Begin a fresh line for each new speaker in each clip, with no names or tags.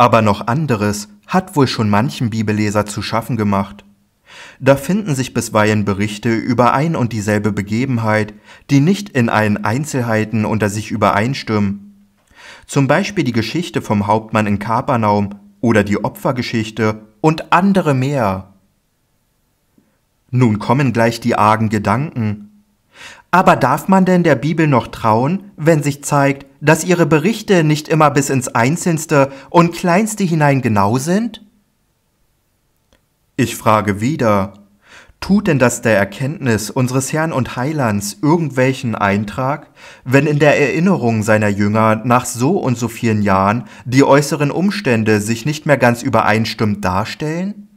Aber noch anderes hat wohl schon manchen Bibelleser zu schaffen gemacht. Da finden sich bisweilen Berichte über ein und dieselbe Begebenheit, die nicht in allen Einzelheiten unter sich übereinstimmen. Zum Beispiel die Geschichte vom Hauptmann in Kapernaum oder die Opfergeschichte und andere mehr. Nun kommen gleich die argen Gedanken. Aber darf man denn der Bibel noch trauen, wenn sich zeigt, dass ihre Berichte nicht immer bis ins Einzelste und Kleinste hinein genau sind? Ich frage wieder, tut denn das der Erkenntnis unseres Herrn und Heilands irgendwelchen Eintrag, wenn in der Erinnerung seiner Jünger nach so und so vielen Jahren die äußeren Umstände sich nicht mehr ganz übereinstimmend darstellen?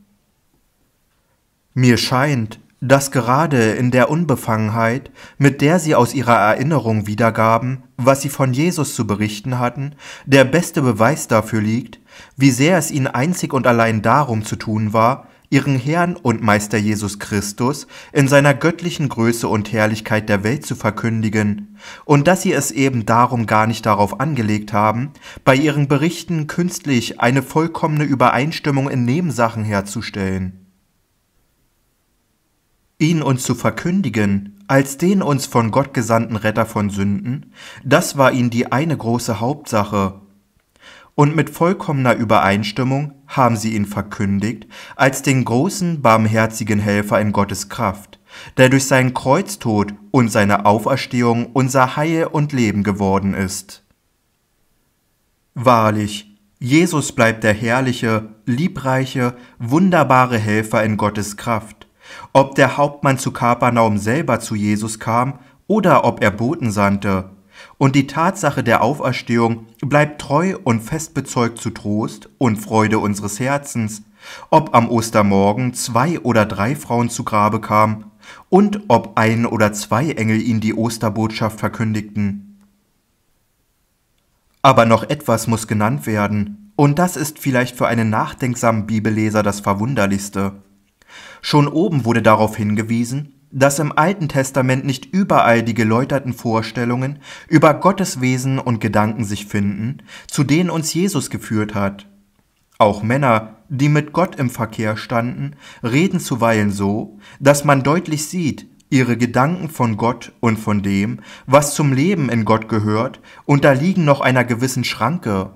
Mir scheint, dass gerade in der Unbefangenheit, mit der sie aus ihrer Erinnerung wiedergaben, was sie von Jesus zu berichten hatten, der beste Beweis dafür liegt, wie sehr es ihnen einzig und allein darum zu tun war, ihren Herrn und Meister Jesus Christus in seiner göttlichen Größe und Herrlichkeit der Welt zu verkündigen, und dass sie es eben darum gar nicht darauf angelegt haben, bei ihren Berichten künstlich eine vollkommene Übereinstimmung in Nebensachen herzustellen ihn uns zu verkündigen, als den uns von Gott gesandten Retter von Sünden, das war ihnen die eine große Hauptsache. Und mit vollkommener Übereinstimmung haben sie ihn verkündigt als den großen, barmherzigen Helfer in Gottes Kraft, der durch seinen Kreuztod und seine Auferstehung unser Heil und Leben geworden ist. Wahrlich, Jesus bleibt der herrliche, liebreiche, wunderbare Helfer in Gottes Kraft, ob der Hauptmann zu Kapernaum selber zu Jesus kam oder ob er Boten sandte. Und die Tatsache der Auferstehung bleibt treu und fest bezeugt zu Trost und Freude unseres Herzens, ob am Ostermorgen zwei oder drei Frauen zu Grabe kamen und ob ein oder zwei Engel ihnen die Osterbotschaft verkündigten. Aber noch etwas muss genannt werden, und das ist vielleicht für einen nachdenksamen Bibelleser das Verwunderlichste. Schon oben wurde darauf hingewiesen, dass im Alten Testament nicht überall die geläuterten Vorstellungen über Gottes Wesen und Gedanken sich finden, zu denen uns Jesus geführt hat. Auch Männer, die mit Gott im Verkehr standen, reden zuweilen so, dass man deutlich sieht, ihre Gedanken von Gott und von dem, was zum Leben in Gott gehört, unterliegen noch einer gewissen Schranke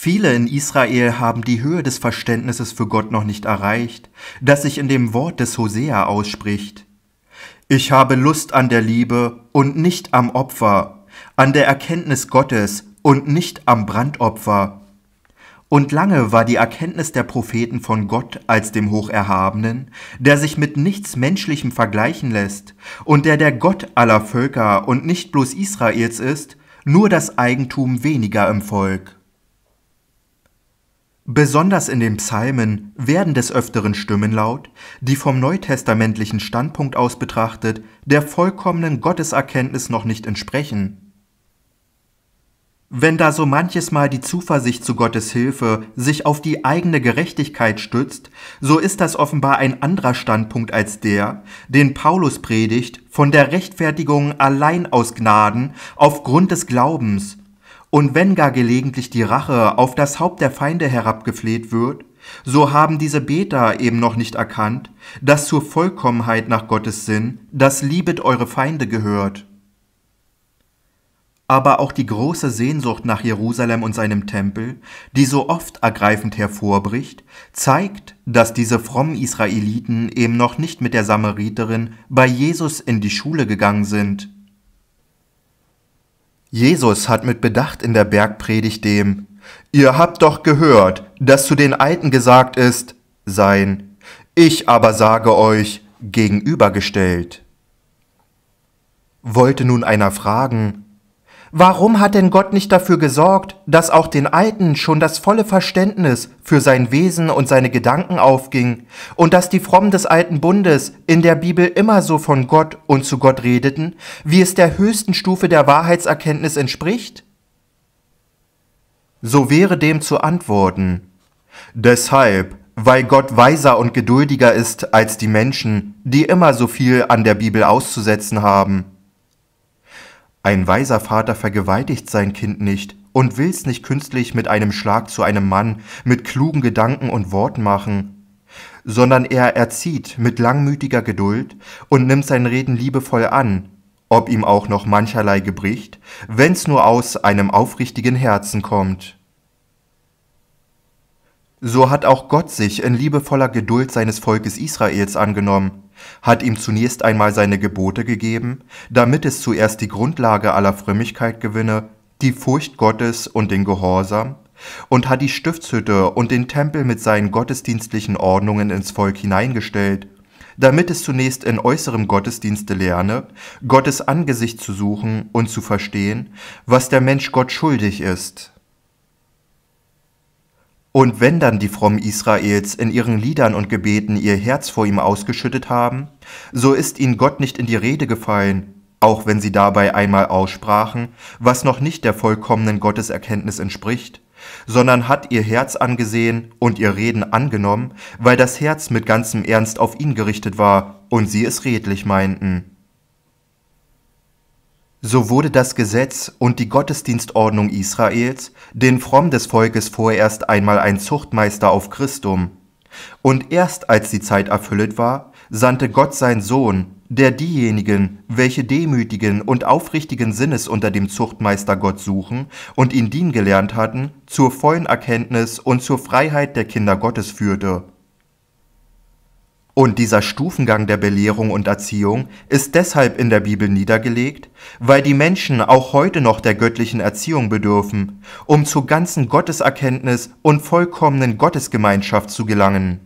Viele in Israel haben die Höhe des Verständnisses für Gott noch nicht erreicht, das sich in dem Wort des Hosea ausspricht. Ich habe Lust an der Liebe und nicht am Opfer, an der Erkenntnis Gottes und nicht am Brandopfer. Und lange war die Erkenntnis der Propheten von Gott als dem Hocherhabenen, der sich mit nichts Menschlichem vergleichen lässt und der der Gott aller Völker und nicht bloß Israels ist, nur das Eigentum weniger im Volk. Besonders in den Psalmen werden des Öfteren Stimmen laut, die vom neutestamentlichen Standpunkt aus betrachtet der vollkommenen Gotteserkenntnis noch nicht entsprechen. Wenn da so manches Mal die Zuversicht zu Gottes Hilfe sich auf die eigene Gerechtigkeit stützt, so ist das offenbar ein anderer Standpunkt als der, den Paulus predigt von der Rechtfertigung allein aus Gnaden aufgrund des Glaubens, und wenn gar gelegentlich die Rache auf das Haupt der Feinde herabgefleht wird, so haben diese Beter eben noch nicht erkannt, dass zur Vollkommenheit nach Gottes Sinn das Liebet eure Feinde gehört. Aber auch die große Sehnsucht nach Jerusalem und seinem Tempel, die so oft ergreifend hervorbricht, zeigt, dass diese frommen Israeliten eben noch nicht mit der Samariterin bei Jesus in die Schule gegangen sind. Jesus hat mit Bedacht in der Bergpredigt dem Ihr habt doch gehört, dass zu den Alten gesagt ist, sein, ich aber sage euch, gegenübergestellt. Wollte nun einer fragen, Warum hat denn Gott nicht dafür gesorgt, dass auch den Alten schon das volle Verständnis für sein Wesen und seine Gedanken aufging und dass die Frommen des alten Bundes in der Bibel immer so von Gott und zu Gott redeten, wie es der höchsten Stufe der Wahrheitserkenntnis entspricht? So wäre dem zu antworten. Deshalb, weil Gott weiser und geduldiger ist als die Menschen, die immer so viel an der Bibel auszusetzen haben. Ein weiser Vater vergewaltigt sein Kind nicht und will's nicht künstlich mit einem Schlag zu einem Mann, mit klugen Gedanken und Worten machen, sondern er erzieht mit langmütiger Geduld und nimmt sein Reden liebevoll an, ob ihm auch noch mancherlei gebricht, wenn's nur aus einem aufrichtigen Herzen kommt. So hat auch Gott sich in liebevoller Geduld seines Volkes Israels angenommen, hat ihm zunächst einmal seine Gebote gegeben, damit es zuerst die Grundlage aller Frömmigkeit gewinne, die Furcht Gottes und den Gehorsam, und hat die Stiftshütte und den Tempel mit seinen gottesdienstlichen Ordnungen ins Volk hineingestellt, damit es zunächst in äußerem Gottesdienste lerne, Gottes Angesicht zu suchen und zu verstehen, was der Mensch Gott schuldig ist und wenn dann die frommen Israels in ihren Liedern und Gebeten ihr Herz vor ihm ausgeschüttet haben, so ist ihnen Gott nicht in die Rede gefallen, auch wenn sie dabei einmal aussprachen, was noch nicht der vollkommenen Gotteserkenntnis entspricht, sondern hat ihr Herz angesehen und ihr Reden angenommen, weil das Herz mit ganzem Ernst auf ihn gerichtet war und sie es redlich meinten. So wurde das Gesetz und die Gottesdienstordnung Israels den Fromm des Volkes vorerst einmal ein Zuchtmeister auf Christum. Und erst als die Zeit erfüllet war, sandte Gott sein Sohn, der diejenigen, welche demütigen und aufrichtigen Sinnes unter dem Zuchtmeister Gott suchen und ihn dienen gelernt hatten, zur vollen Erkenntnis und zur Freiheit der Kinder Gottes führte. Und dieser Stufengang der Belehrung und Erziehung ist deshalb in der Bibel niedergelegt, weil die Menschen auch heute noch der göttlichen Erziehung bedürfen, um zur ganzen Gotteserkenntnis und vollkommenen Gottesgemeinschaft zu gelangen.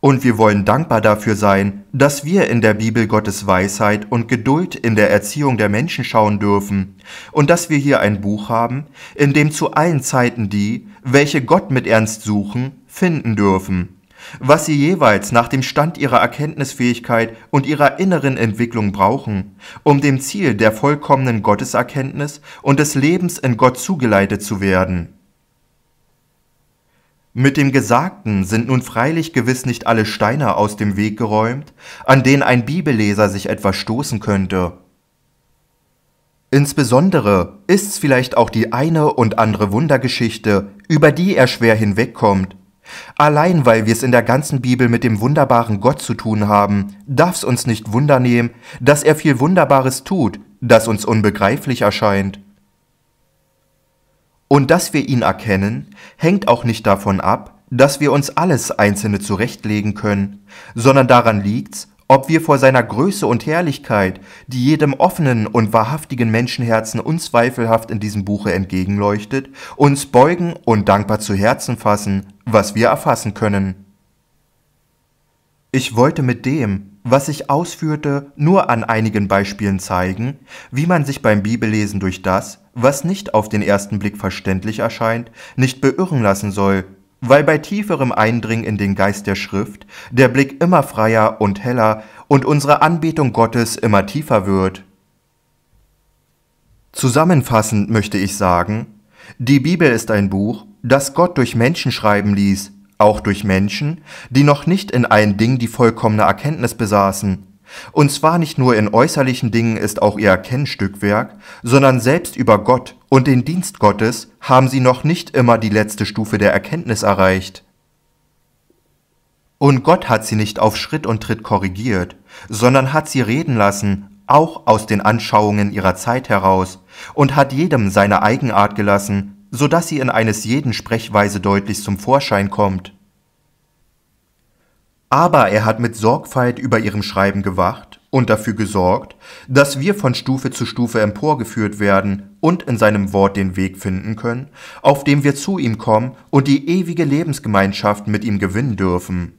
Und wir wollen dankbar dafür sein, dass wir in der Bibel Gottes Weisheit und Geduld in der Erziehung der Menschen schauen dürfen und dass wir hier ein Buch haben, in dem zu allen Zeiten die, welche Gott mit Ernst suchen, finden dürfen was sie jeweils nach dem Stand ihrer Erkenntnisfähigkeit und ihrer inneren Entwicklung brauchen, um dem Ziel der vollkommenen Gotteserkenntnis und des Lebens in Gott zugeleitet zu werden. Mit dem Gesagten sind nun freilich gewiss nicht alle Steine aus dem Weg geräumt, an denen ein Bibelleser sich etwas stoßen könnte. Insbesondere ist's vielleicht auch die eine und andere Wundergeschichte, über die er schwer hinwegkommt, Allein weil wir es in der ganzen Bibel mit dem wunderbaren Gott zu tun haben, darf's uns nicht wundernehmen, dass er viel Wunderbares tut, das uns unbegreiflich erscheint. Und dass wir ihn erkennen, hängt auch nicht davon ab, dass wir uns alles Einzelne zurechtlegen können, sondern daran liegt's, ob wir vor seiner Größe und Herrlichkeit, die jedem offenen und wahrhaftigen Menschenherzen unzweifelhaft in diesem Buche entgegenleuchtet, uns beugen und dankbar zu Herzen fassen, was wir erfassen können. Ich wollte mit dem, was ich ausführte, nur an einigen Beispielen zeigen, wie man sich beim Bibellesen durch das, was nicht auf den ersten Blick verständlich erscheint, nicht beirren lassen soll weil bei tieferem Eindringen in den Geist der Schrift der Blick immer freier und heller und unsere Anbetung Gottes immer tiefer wird. Zusammenfassend möchte ich sagen, die Bibel ist ein Buch, das Gott durch Menschen schreiben ließ, auch durch Menschen, die noch nicht in allen Dingen die vollkommene Erkenntnis besaßen. Und zwar nicht nur in äußerlichen Dingen ist auch ihr Erkennstückwerk, sondern selbst über Gott und den Dienst Gottes haben sie noch nicht immer die letzte Stufe der Erkenntnis erreicht. Und Gott hat sie nicht auf Schritt und Tritt korrigiert, sondern hat sie reden lassen, auch aus den Anschauungen ihrer Zeit heraus, und hat jedem seine Eigenart gelassen, so dass sie in eines jeden Sprechweise deutlich zum Vorschein kommt. Aber er hat mit Sorgfalt über ihrem Schreiben gewacht und dafür gesorgt, dass wir von Stufe zu Stufe emporgeführt werden und in seinem Wort den Weg finden können, auf dem wir zu ihm kommen und die ewige Lebensgemeinschaft mit ihm gewinnen dürfen.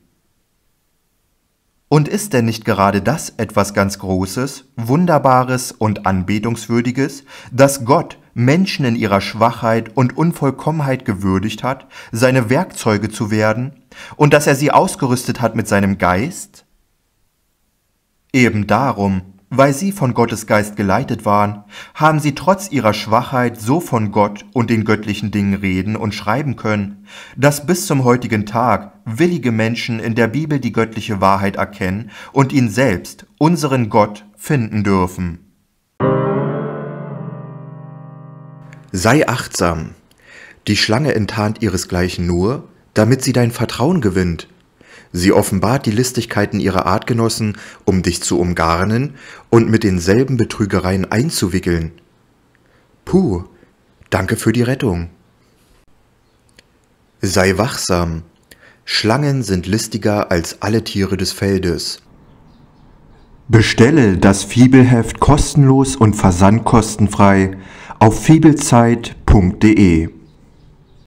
Und ist denn nicht gerade das etwas ganz Großes, Wunderbares und Anbetungswürdiges, dass Gott Menschen in ihrer Schwachheit und Unvollkommenheit gewürdigt hat, seine Werkzeuge zu werden, und dass er sie ausgerüstet hat mit seinem Geist? Eben darum weil sie von Gottes Geist geleitet waren, haben sie trotz ihrer Schwachheit so von Gott und den göttlichen Dingen reden und schreiben können, dass bis zum heutigen Tag willige Menschen in der Bibel die göttliche Wahrheit erkennen und ihn selbst, unseren Gott, finden dürfen. Sei achtsam. Die Schlange enttarnt ihresgleichen nur, damit sie dein Vertrauen gewinnt Sie offenbart die Listigkeiten ihrer Artgenossen, um dich zu umgarnen und mit denselben Betrügereien einzuwickeln. Puh, danke für die Rettung. Sei wachsam. Schlangen sind listiger als alle Tiere des Feldes. Bestelle das Fiebelheft kostenlos und versandkostenfrei auf fiebelzeit.de